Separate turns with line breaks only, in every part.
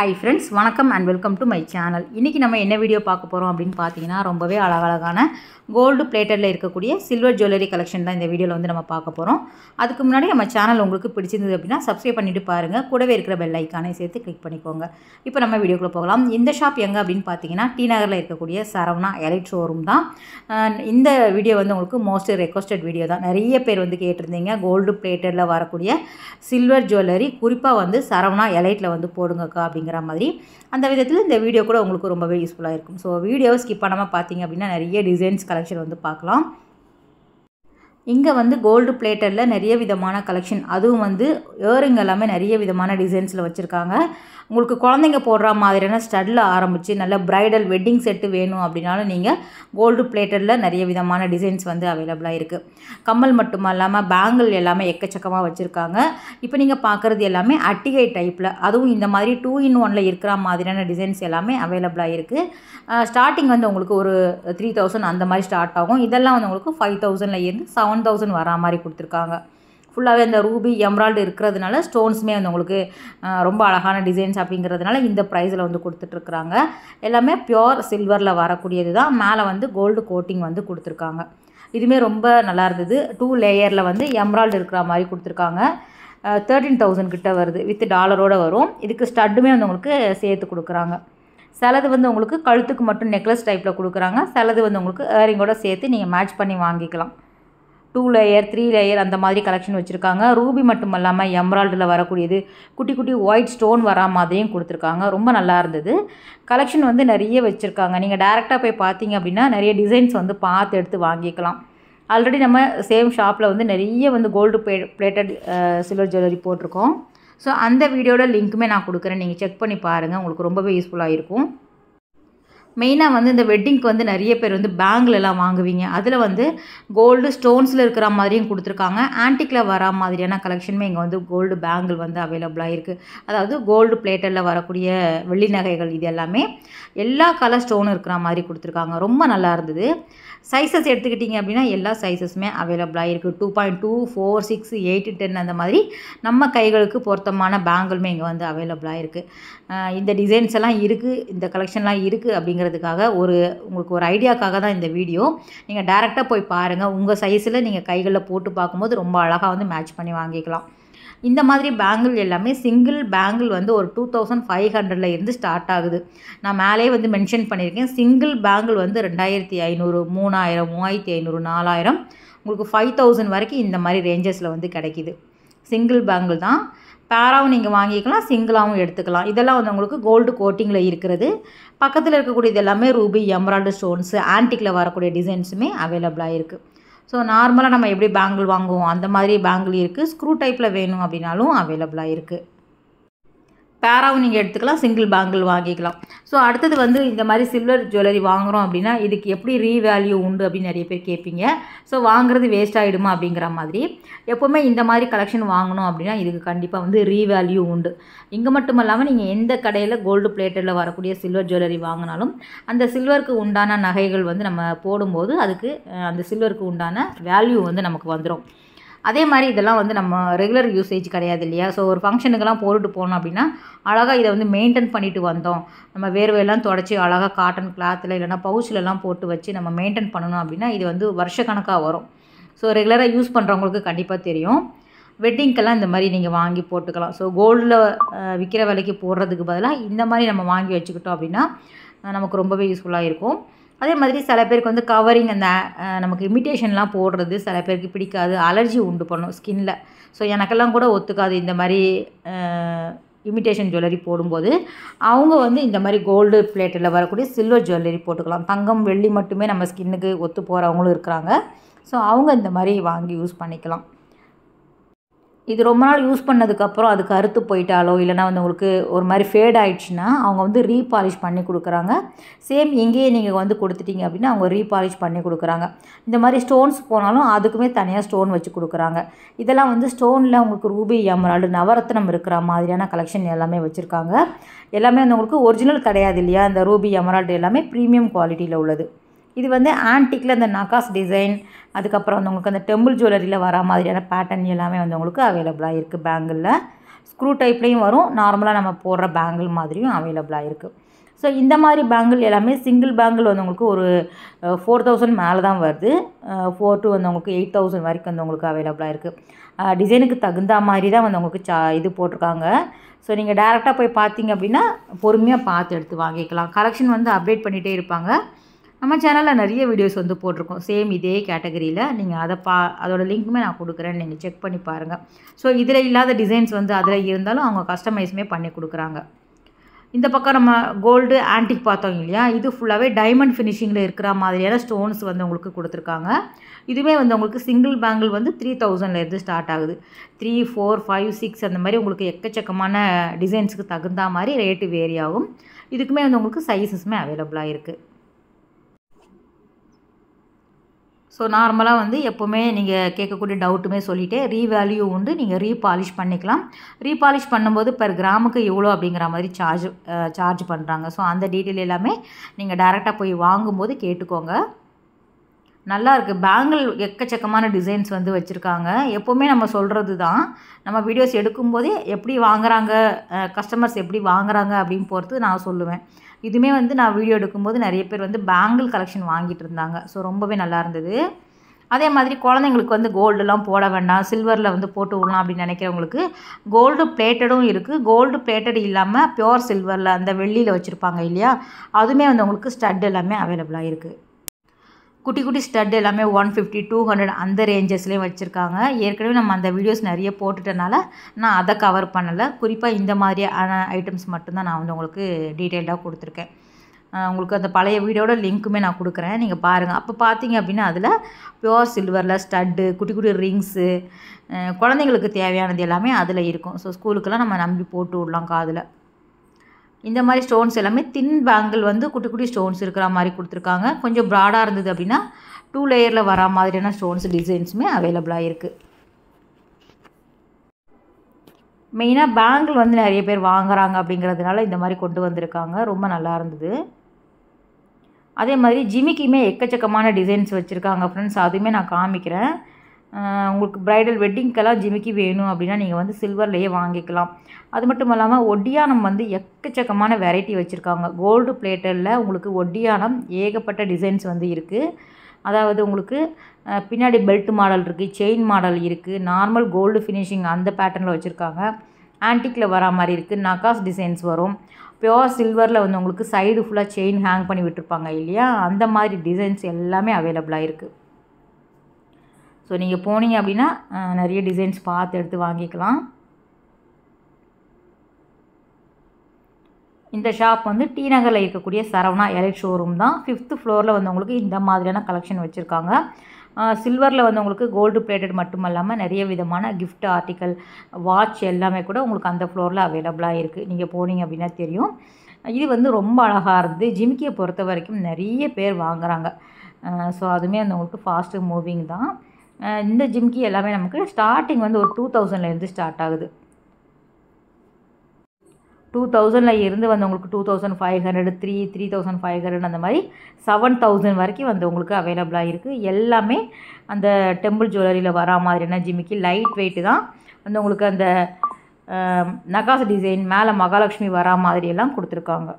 high friends வணக்கம் and welcome to my channel இன்றைக்கி நம்ம என்ன வீடியோ பார்க்க போகிறோம் அப்படின்னு பார்த்தீங்கன்னா ரொம்பவே அழகழகான கோல்டு பிளேட்டரில் இருக்கக்கூடிய சில்வர் ஜுவல்லரி கலெக்ஷன் தான் இந்த வீடியோவில் வந்து நம்ம பார்க்க போகிறோம் அதுக்கு முன்னாடி நம்ம சேனல் உங்களுக்கு பிடிச்சிருந்தது அப்படின்னா சப்ஸ்கிரைப் பண்ணிவிட்டு பாருங்கள் கூடவே இருக்கிற பெல் ஐக்கானே சேர்த்து கிளிக் பண்ணிக்கோங்க இப்போ நம்ம வீடியோக்குள்ளே போகலாம் இந்த ஷாப் எங்கே அப்படின்னு பார்த்தீங்கன்னா டி நகரில் இருக்கக்கூடிய சரவணா எலைட் ஷோரூம் தான் இந்த வீடியோ வந்து உங்களுக்கு மோஸ்ட் ரெக்வஸ்டட் வீடியோ தான் நிறைய பேர் வந்து கேட்டிருந்தீங்க கோல்டு பிளேட்டரில் வரக்கூடிய சில்வர் ஜுவல்லரி குறிப்பாக வந்து சரவணா எலைட்டில் வந்து போடுங்கக்கா அப்படிங்க அப்படிங்கிற மாதிரி அந்த விதத்தில் இந்த வீடியோ கூட உங்களுக்கு ரொம்பவே யூஸ்ஃபுல்லாக இருக்கும் ஸோ வீடியோ ஸ்கிப் பண்ணாமல் பார்த்தீங்க அப்படின்னா நிறைய டிசைன்ஸ் கலெக்ஷன் வந்து பார்க்கலாம் இங்கே வந்து கோல்டு பிளேட்டரில் நிறைய விதமான கலெக்ஷன் அதுவும் வந்து இயரிங் எல்லாமே நிறைய விதமான டிசைன்ஸில் வச்சுருக்காங்க உங்களுக்கு குழந்தைங்க போடுற மாதிரியான ஸ்டட்டில் ஆரம்பித்து நல்ல ப்ரைடல் வெட்டிங் செட்டு வேணும் அப்படின்னாலும் நீங்கள் கோல்டு பிளேட்டரில் நிறைய விதமான டிசைன்ஸ் வந்து அவைலபிளாக இருக்குது கம்மல் மட்டும் இல்லாமல் பேங்கிள் எல்லாமே எக்கச்சக்கமாக வச்சுருக்காங்க இப்போ நீங்கள் பார்க்குறது எல்லாமே அட்டிகை டைப்பில் அதுவும் இந்த மாதிரி டூ இன் ஒனில் இருக்கிற மாதிரியான டிசைன்ஸ் எல்லாமே அவைலபிளாக இருக்குது ஸ்டார்டிங் வந்து உங்களுக்கு ஒரு த்ரீ தௌசண்ட் அந்த மாதிரி ஸ்டார்ட் ஆகும் இதெல்லாம் வந்து உங்களுக்கு ஃபைவ் இருந்து செவன் செவன் தௌசண்ட் வரா மாதிரி கொடுத்துருக்காங்க ஃபுல்லாகவே அந்த ரூபி எம்ரால்டு இருக்கிறதுனால ஸ்டோன்ஸுமே வந்து உங்களுக்கு ரொம்ப அழகான டிசைன்ஸ் அப்படிங்கிறதுனால இந்த ப்ரைஸில் வந்து கொடுத்துட்ருக்குறாங்க எல்லாமே பியோர் சில்வரில் வரக்கூடியது தான் மேலே வந்து கோல்டு கோட்டிங் வந்து கொடுத்துருக்காங்க இதுவுமே ரொம்ப நல்லா இருந்தது டூ லேயரில் வந்து எம்ரால்டு இருக்கிற மாதிரி கொடுத்துருக்காங்க தேர்ட்டீன் தௌசண்ட் கிட்ட வருது வித் டாலரோடு வரும் இதுக்கு ஸ்டட்டுமே வந்து உங்களுக்கு சேர்த்து கொடுக்குறாங்க சிலது வந்து உங்களுக்கு கழுத்துக்கு மட்டும் நெக்லஸ் டைப்பில் கொடுக்குறாங்க சிலது வந்து உங்களுக்கு ஏரிங்கோடு சேர்த்து நீங்கள் மேட்ச் பண்ணி வாங்கிக்கலாம் டூ லேயர் த்ரீ லேயர் அந்த மாதிரி கலெக்ஷன் வச்சுருக்காங்க ரூபி மட்டும் இல்லாமல் எம்ராய்டில் வரக்கூடியது குட்டி குட்டி ஒயிட் ஸ்டோன் வரா மாதிரியும் கொடுத்துருக்காங்க ரொம்ப நல்லா இருந்தது கலெக்ஷன் வந்து நிறைய வச்சுருக்காங்க நீங்கள் டேரெக்டாக போய் பார்த்தீங்க அப்படின்னா நிறைய டிசைன்ஸ் வந்து பார்த்து எடுத்து வாங்கிக்கலாம் ஆல்ரெடி நம்ம சேம் ஷாப்பில் வந்து நிறைய வந்து கோல்டு பே பிளேட்டட் சில்வர் ஜுவல்லரி போட்டிருக்கோம் ஸோ அந்த வீடியோட லிங்க்குமே நான் கொடுக்குறேன் நீங்கள் செக் பண்ணி பாருங்கள் உங்களுக்கு ரொம்பவே யூஸ்ஃபுல்லாக இருக்கும் மெயினாக வந்து இந்த வெட்டிங்க்கு வந்து நிறைய பேர் வந்து பேங்க்லெலாம் வாங்குவீங்க அதில் வந்து கோல்டு ஸ்டோன்ஸில் இருக்கிற மாதிரியும் கொடுத்துருக்காங்க ஆன்டிக்கில் வர மாதிரியான கலெக்ஷனுமே இங்கே வந்து கோல்டு பேங்கிள் வந்து அவைலபிளாக இருக்குது அதாவது கோல்டு பிளேட்டரில் வரக்கூடிய வெள்ளி நகைகள் இது எல்லாமே எல்லா கலர் ஸ்டோனும் இருக்கிற மாதிரி கொடுத்துருக்காங்க ரொம்ப நல்லா இருந்தது சைஸஸ் எடுத்துக்கிட்டிங்க அப்படின்னா எல்லா சைஸஸுமே அவைலபிளாக இருக்குது two point two four six eight ten அந்த மாதிரி நம்ம கைகளுக்கு பொருத்தமான பேங்கிளுமே இங்கே வந்து அவைலபிளாக இருக்குது இந்த டிசைன்ஸ் எல்லாம் இருக்குது இந்த கலெக்ஷன்லாம் இருக்குது அப்படிங்கிற அப்படிங்கிறதுக்காக ஒரு உங்களுக்கு ஒரு ஐடியாக்காக தான் இந்த வீடியோ நீங்கள் டேரெக்டாக போய் பாருங்கள் உங்கள் சைஸில் நீங்கள் கைகளில் போட்டு பார்க்கும்போது ரொம்ப அழகாக வந்து மேட்ச் பண்ணி வாங்கிக்கலாம் இந்த மாதிரி பேங்கிள் எல்லாமே சிங்கிள் பேங்கிள் வந்து ஒரு டூ தௌசண்ட் ஃபைவ் ஹண்ட்ரடில் இருந்து ஸ்டார்ட் ஆகுது நான் மேலே வந்து மென்ஷன் பண்ணியிருக்கேன் சிங்கிள் பேங்கிள் வந்து ரெண்டாயிரத்தி ஐநூறு மூணாயிரம் மூவாயிரத்தி ஐநூறு நாலாயிரம் உங்களுக்கு ஃபைவ் தௌசண்ட் வரைக்கும் இந்த மாதிரி ரேஞ்சஸில் வந்து கிடைக்கிது சிங்கிள் பேங்கிள் தான் பேராவும் நீங்கள் வாங்கிக்கலாம் சிங்கிளாகவும் எடுத்துக்கலாம் இதெல்லாம் வந்து உங்களுக்கு கோல்டு கோட்டிங்கில் இருக்கிறது பக்கத்தில் இருக்கக்கூடிய இது எல்லாமே ரூபி எம்ராய்டு ஸ்டோன்ஸு ஆன்டிக்கில் வரக்கூடிய டிசைன்ஸுமே அவைலபிளாக இருக்குது ஸோ நார்மலாக நம்ம எப்படி பேங்கிள் வாங்குவோம் அந்த மாதிரி பேங்கிள் இருக்குது ஸ்க்ரூ டைப்பில் வேணும் அப்படின்னாலும் அவைலபிளாக இருக்குது பேராவும் நீங்கள் எடுத்துக்கலாம் சிங்கிள் பேங்கிள் வாங்கிக்கலாம் ஸோ அடுத்தது வந்து இந்த மாதிரி சில்வர் ஜுவல்லரி வாங்குகிறோம் அப்படின்னா இதுக்கு எப்படி ரீவேல்யூ உண்டு அப்படின்னு நிறைய பேர் கேட்பீங்க ஸோ வாங்குறது வேஸ்ட் ஆகிடுமா அப்படிங்கிற மாதிரி எப்போவுமே இந்த மாதிரி கலெக்ஷன் வாங்கணும் அப்படின்னா இதுக்கு கண்டிப்பாக வந்து ரீவேல்யூ உண்டு இங்கே மட்டும் இல்லாமல் நீங்கள் எந்த கடையில் கோல்டு பிளேட்டடில் வரக்கூடிய சில்வர் ஜுவல்லரி வாங்கினாலும் அந்த சில்வருக்கு உண்டான நகைகள் வந்து நம்ம போடும்போது அதுக்கு அந்த சில்வருக்கு உண்டான வேல்யூ வந்து நமக்கு வந்துடும் அதே மாதிரி இதெல்லாம் வந்து நம்ம ரெகுலர் யூசேஜ் கிடையாது இல்லையா ஸோ ஒரு ஃபங்க்ஷனுக்கெல்லாம் போட்டுட்டு போனோம் அப்படின்னா அழகாக இதை வந்து மெயின்டைன் பண்ணிட்டு வந்தோம் நம்ம வேர்வையெல்லாம் தொடச்சி அழகாக காட்டன் கிளாத்தில் இல்லைனா பவுச்சிலலாம் போட்டு வச்சு நம்ம மெயின்டைன் பண்ணணும் அப்படின்னா இது வந்து வருஷக்கணக்காக வரும் ஸோ ரெகுலராக யூஸ் பண்ணுறவங்களுக்கு கண்டிப்பாக தெரியும் வெட்டிங்க்கெல்லாம் இந்த மாதிரி நீங்கள் வாங்கி போட்டுக்கலாம் ஸோ கோல்டில் விற்கிற விலைக்கு போடுறதுக்கு பதிலாக இந்த மாதிரி நம்ம வாங்கி வச்சுக்கிட்டோம் அப்படின்னா நமக்கு ரொம்பவே யூஸ்ஃபுல்லாக இருக்கும் அதே மாதிரி சில பேருக்கு வந்து கவரிங் அந்த நமக்கு இமிட்டேஷன்லாம் போடுறது சில பேருக்கு பிடிக்காது அலர்ஜி உண்டு பண்ணும் ஸ்கின்னில் ஸோ எனக்கெல்லாம் கூட ஒத்துக்காது இந்த மாதிரி இமிட்டேஷன் ஜுவல்லரி போடும்போது அவங்க வந்து இந்த மாதிரி கோல்டு பிளேட்டில் வரக்கூடிய சில்வர் ஜுவல்லரி போட்டுக்கலாம் தங்கம் வெள்ளி மட்டுமே நம்ம ஸ்கின்னுக்கு ஒத்து போகிறவங்களும் இருக்கிறாங்க ஸோ அவங்க இந்த மாதிரி வாங்கி யூஸ் பண்ணிக்கலாம் இது ரொம்ப நாள் யூஸ் பண்ணதுக்கப்புறம் அது கருத்து போயிட்டாலோ இல்லைனா வந்து உங்களுக்கு ஒரு மாதிரி ஃபேட் ஆகிடுச்சுன்னா அவங்க வந்து ரீபாலிஷ் பண்ணி கொடுக்குறாங்க சேம் இங்கேயே நீங்கள் வந்து கொடுத்துட்டீங்க அப்படின்னா அவங்க ரீபாலிஷ் பண்ணி கொடுக்குறாங்க இந்த மாதிரி ஸ்டோன்ஸ் போனாலும் அதுக்குமே தனியாக ஸ்டோன் வச்சு கொடுக்குறாங்க இதெல்லாம் வந்து ஸ்டோனில் உங்களுக்கு ரூபி எமரால்டு நவரத்னம் இருக்கிற மாதிரியான கலெக்ஷன் எல்லாமே வச்சுருக்காங்க எல்லாமே வந்து உங்களுக்கு ஒரிஜினல் கிடையாது இல்லையா இந்த ரூபி எமரால்டு எல்லாமே ப்ரீமியம் குவாலிட்டியில் உள்ளது இது வந்து ஆன்டிக்கில் இந்த நகாஸ் டிசைன் அதுக்கப்புறம் வந்து உங்களுக்கு அந்த டெம்பிள் ஜுவல்லரியில் வர மாதிரியான பேட்டர்ன் எல்லாமே வந்து உங்களுக்கு அவைலபிளாக இருக்குது பேங்கிளில் ஸ்க்ரூ டைப்லேயும் வரும் நார்மலாக நம்ம போடுற பேங்கிள் மாதிரியும் அவைலபிளாக இருக்குது ஸோ இந்த மாதிரி பேங்கிள் எல்லாமே சிங்கிள் பேங்கிள் வந்து உங்களுக்கு ஒரு ஃபோர் தௌசண்ட் மேலே தான் வருது ஃபோர் டு வந்து உங்களுக்கு எயிட் தௌசண்ட் வரைக்கும் வந்து உங்களுக்கு அவைலபிளாக இருக்குது டிசைனுக்கு தகுந்த மாதிரி தான் வந்து உங்களுக்கு சா இது போட்டிருக்காங்க ஸோ நீங்கள் டேரெக்டாக போய் பார்த்தீங்க அப்படின்னா பொறுமையாக பார்த்து எடுத்து வாங்கிக்கலாம் கலெக்ஷன் வந்து அப்டேட் பண்ணிகிட்டே இருப்பாங்க நம்ம சேனலில் நிறைய வீடியோஸ் வந்து போட்டிருக்கோம் சேம் இதே கேட்டகரியில் நீங்கள் அதை பா அதோட லிங்க்குமே நான் கொடுக்குறேன் நீங்கள் செக் பண்ணி பாருங்கள் ஸோ இதில் இல்லாத டிசைன்ஸ் வந்து அதில் இருந்தாலும் அவங்க கஸ்டமைஸுமே பண்ணி கொடுக்குறாங்க இந்த பக்கம் நம்ம கோல்டு ஆன்டிக் பார்த்தோம் இல்லையா இது ஃபுல்லாகவே டைமண்ட் ஃபினிஷிங்கில் இருக்கிற மாதிரியான ஸ்டோன்ஸ் வந்து உங்களுக்கு கொடுத்துருக்காங்க இதுவுமே வந்து உங்களுக்கு சிங்கிள் பேங்கிள் வந்து த்ரீ தௌசண்ட்லேருந்து ஸ்டார்ட் ஆகுது த்ரீ ஃபோர் ஃபைவ் சிக்ஸ் அந்த மாதிரி உங்களுக்கு எக்கச்சக்கமான டிசைன்ஸுக்கு தகுந்த மாதிரி ரேட்டு வேரி ஆகும் இதுக்குமே வந்து உங்களுக்கு சைஸஸுமே அவைலபிளாக இருக்குது ஸோ நார்மலாக வந்து எப்போவுமே நீங்கள் கேட்கக்கூடிய டவுட்டுமே சொல்லிவிட்டு ரீவேல்யூ உண்டு நீங்கள் ரீபாலிஷ் பண்ணிக்கலாம் ரீபாலிஷ் பண்ணும்போது பர் கிராமுக்கு இவ்வளோ அப்படிங்கிற மாதிரி சார்ஜ் சார்ஜ் பண்ணுறாங்க ஸோ அந்த டீட்டெயில் எல்லாமே நீங்கள் டேரெக்டாக போய் வாங்கும்போது கேட்டுக்கோங்க நல்லா இருக்குது பேங்கிள் எக்கச்சக்கமான டிசைன்ஸ் வந்து வச்சுருக்காங்க எப்போவுமே நம்ம சொல்கிறது தான் நம்ம வீடியோஸ் எடுக்கும்போதே எப்படி வாங்குறாங்க கஸ்டமர்ஸ் எப்படி வாங்குறாங்க அப்படின்னு பொறுத்து நான் சொல்லுவேன் இதுவுமே வந்து நான் வீடியோ எடுக்கும்போது நிறைய பேர் வந்து பேங்கிள் கலெக்ஷன் வாங்கிட்டு இருந்தாங்க ஸோ ரொம்பவே நல்லா இருந்தது அதே மாதிரி குழந்தைங்களுக்கு வந்து கோல்டுலாம் போட வேண்டாம் சில்வரில் வந்து போட்டு விடலாம் அப்படின்னு நினைக்கிறவங்களுக்கு கோல்டு பிளேட்டடும் இருக்குது கோல்டு பிளேட்டட் இல்லாமல் பியோர் சில்வரில் அந்த வெள்ளியில் வச்சுருப்பாங்க இல்லையா அதுவுமே வந்து உங்களுக்கு ஸ்டட் எல்லாமே அவைலபிளாக இருக்குது குட்டி குட்டி ஸ்டட் எல்லாமே ஒன் ஃபிஃப்டி டூ ஹண்ட்ரட் அந்த ரேஞ்சஸ்லேயும் வச்சுருக்காங்க ஏற்கனவே நம்ம அந்த வீடியோஸ் நிறைய போட்டுட்டனால நான் அதை கவர் பண்ணலை குறிப்பாக இந்த மாதிரியான ஐட்டம்ஸ் மட்டும்தான் நான் வந்து உங்களுக்கு டீட்டெயில்டாக கொடுத்துருக்கேன் உங்களுக்கு அந்த பழைய வீடியோட லிங்க்குமே நான் கொடுக்குறேன் நீங்கள் பாருங்கள் அப்போ பார்த்தீங்க அப்படின்னா அதில் பியோர் சில்வரில் ஸ்டட்டு குட்டி குட்டி ரிங்ஸு குழந்தைங்களுக்கு தேவையானது எல்லாமே அதில் இருக்கும் ஸோ ஸ்கூலுக்கெல்லாம் நம்ம நம்பி போட்டு விடலாம் காதில் இந்த மாதிரி ஸ்டோன்ஸ் எல்லாமே தின் பேங்கிள் வந்து குட்டி குட்டி ஸ்டோன்ஸ் இருக்கிற மாதிரி கொடுத்துருக்காங்க கொஞ்சம் ப்ராடாக இருந்தது அப்படின்னா டூ லேயரில் வர மாதிரியான ஸ்டோன்ஸ் டிசைன்ஸுமே அவைலபிளாக இருக்குது மெயினாக பேங்கிள் வந்து நிறைய பேர் வாங்குறாங்க அப்படிங்கிறதுனால இந்த மாதிரி கொண்டு வந்திருக்காங்க ரொம்ப நல்லா இருந்தது அதே மாதிரி ஜிமிக்குமே எக்கச்சக்கமான டிசைன்ஸ் வச்சுருக்காங்க ஃப்ரெண்ட்ஸ் அதுவுமே நான் காமிக்கிறேன் உங்களுக்கு ப்ரைடல் வெட்டிங்க்கெல்லாம் ஜிமிக்கி வேணும் அப்படின்னா நீங்கள் வந்து சில்வர்லேயே வாங்கிக்கலாம் அது மட்டும் இல்லாமல் ஒட்டியானம் வந்து எக்கச்சக்கமான வெரைட்டி வச்சுருக்காங்க கோல்டு பிளேட்டரில் உங்களுக்கு ஒட்டியானம் ஏகப்பட்ட டிசைன்ஸ் வந்து இருக்குது அதாவது உங்களுக்கு பின்னாடி பெல்ட் மாடல் இருக்குது செயின் மாடல் இருக்குது நார்மல் கோல்டு ஃபினிஷிங் அந்த பேட்டர்னில் வச்சுருக்காங்க ஆன்டிக்கில் வரா மாதிரி இருக்குது நகாஸ் டிசைன்ஸ் வரும் பியோர் சில்வரில் வந்து உங்களுக்கு சைடு ஃபுல்லாக செயின் ஹேங் பண்ணி விட்டுருப்பாங்க இல்லையா அந்த மாதிரி டிசைன்ஸ் எல்லாமே அவைலபிளாக இருக்குது ஸோ நீங்கள் போனீங்க அப்படின்னா நிறைய டிசைன்ஸ் பார்த்து எடுத்து வாங்கிக்கலாம் இந்த ஷாப் வந்து டி நகரில் இருக்கக்கூடிய சரவணா எலைட் ஷோரூம் தான் ஃபிஃப்த்து ஃப்ளோரில் வந்து உங்களுக்கு இந்த மாதிரியான கலெக்ஷன் வச்சுருக்காங்க சில்வரில் வந்து உங்களுக்கு கோல்டு பிளேட்டட் மட்டும் இல்லாமல் நிறைய விதமான கிஃப்ட் ஆர்டிக்கல் வாட்ச் எல்லாமே கூட உங்களுக்கு அந்த ஃப்ளோரில் அவைலபிளாக இருக்குது நீங்கள் போனீங்க அப்படின்னா தெரியும் இது வந்து ரொம்ப அழகாக இருந்து ஜிமிக்கியை பொறுத்த வரைக்கும் நிறைய பேர் வாங்குகிறாங்க ஸோ அதுவுமே வந்து உங்களுக்கு ஃபாஸ்ட்டு மூவிங் தான் இந்த ஜிம்கி எல்லாமே நமக்கு ஸ்டார்டிங் வந்து ஒரு டூ தௌசண்ட்லேருந்து ஸ்டார்ட் ஆகுது டூ தௌசண்டில் இருந்து வந்து உங்களுக்கு two thousand five hundred three three thousand five hundred அந்த மாதிரி செவன் தௌசண்ட் வரைக்கும் வந்து உங்களுக்கு அவைலபிளாக இருக்குது எல்லாமே அந்த டெம்பிள் ஜுவல்லரியில் வர மாதிரியான ஜிமிக்கு லைட் வெயிட்டு தான் வந்து உங்களுக்கு அந்த நகாசு டிசைன் மேலே மகாலட்சுமி வரா மாதிரியெல்லாம் கொடுத்துருக்காங்க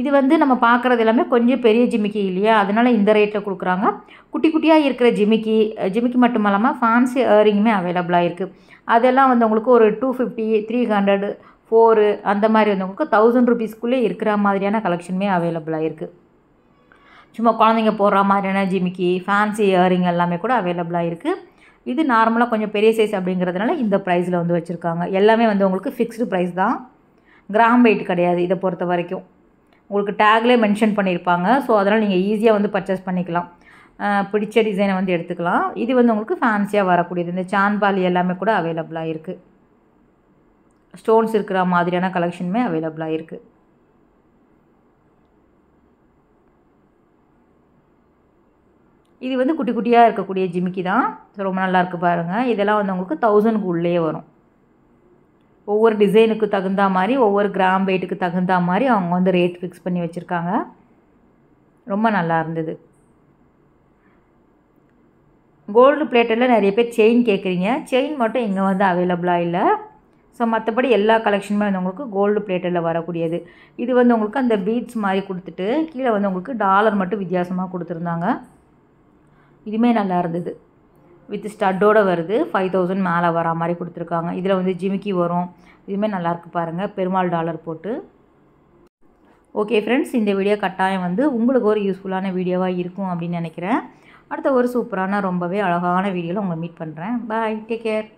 இது வந்து நம்ம பார்க்குறது எல்லாமே கொஞ்சம் பெரிய ஜிமிக்கி இல்லையா அதனால் இந்த ரேட்டில் கொடுக்குறாங்க குட்டி குட்டியாக இருக்கிற ஜிமிக்கி ஜிமிக்கி மட்டும் இல்லாமல் ஃபேன்சி இயரிங்குமே அவைலபிளாக இருக்குது அதெல்லாம் வந்து உங்களுக்கு ஒரு two fifty three hundred four அந்த மாதிரி வந்தவங்களுக்கு தௌசண்ட் ருபீஸ்க்குள்ளே இருக்கிற மாதிரியான கலெக்ஷனுமே அவைலபிளாக இருக்குது சும்மா குழந்தைங்க போடுற மாதிரியான ஜிமிக்கி ஃபேன்சி இயரிங் எல்லாமே கூட அவைலபிளாக இருக்குது இது நார்மலாக கொஞ்சம் பெரிய சைஸ் அப்படிங்கிறதுனால இந்த ப்ரைஸில் வந்து வச்சுருக்காங்க எல்லாமே வந்து உங்களுக்கு ஃபிக்ஸ்டு ப்ரைஸ் தான் கிராம் வெயிட் கிடையாது இதை பொறுத்த வரைக்கும் உங்களுக்கு டேக்லேயே மென்ஷன் பண்ணியிருப்பாங்க ஸோ அதனால் நீங்கள் ஈஸியாக வந்து பர்ச்சேஸ் பண்ணிக்கலாம் பிடிச்ச டிசைனை வந்து எடுத்துக்கலாம் இது வந்து உங்களுக்கு ஃபேன்சியாக வரக்கூடியது இந்த சான்பாலி எல்லாமே கூட அவைலபிளாக இருக்குது ஸ்டோன்ஸ் இருக்கிற மாதிரியான கலெக்ஷனுமே அவைலபிளாக இருக்குது இது வந்து குட்டி குட்டியாக இருக்கக்கூடிய ஜிமிக்கி தான் ரொம்ப நல்லாயிருக்கு பாருங்கள் இதெல்லாம் வந்து உங்களுக்கு தௌசண்ட்க்கு உள்ளே வரும் ஒவ்வொரு டிசைனுக்கு தகுந்தா மாதிரி ஒவ்வொரு கிராம் வெயிட்டுக்கு தகுந்தா மாதிரி அவங்க வந்து ரேட் ஃபிக்ஸ் பண்ணி வச்சுருக்காங்க ரொம்ப நல்லா இருந்தது கோல்டு பிளேட்டில் நிறைய பேர் செயின் கேட்குறீங்க செயின் மட்டும் இங்கே வந்து அவைலபிளாக இல்லை ஸோ மற்றபடி எல்லா கலெக்ஷனுமே வந்து உங்களுக்கு கோல்டு பிளேட்டில் வரக்கூடியது இது வந்து உங்களுக்கு அந்த பீட்ஸ் மாதிரி கொடுத்துட்டு கீழே வந்து உங்களுக்கு டாலர் மட்டும் வித்தியாசமாக கொடுத்துருந்தாங்க இதுவுமே நல்லா இருந்தது வித் ஸ்டட்டோடு வருது ஃபைவ் தௌசண்ட் மேலே வரா மாதிரி கொடுத்துருக்காங்க இதில் வந்து ஜிமிக்கி வரும் இதுவுமே நல்லாயிருக்கு பாருங்கள் பெருமாள் டாலர் போட்டு ஓகே ஃப்ரெண்ட்ஸ் இந்த வீடியோ கட்டாயம் வந்து உங்களுக்கு ஒரு யூஸ்ஃபுல்லான வீடியோவாக இருக்கும் அப்படின்னு நினைக்கிறேன் அடுத்த ஒரு சூப்பரான ரொம்பவே அழகான வீடியோவில் உங்களை மீட் பண்ணுறேன் பாய் டேக் கேர்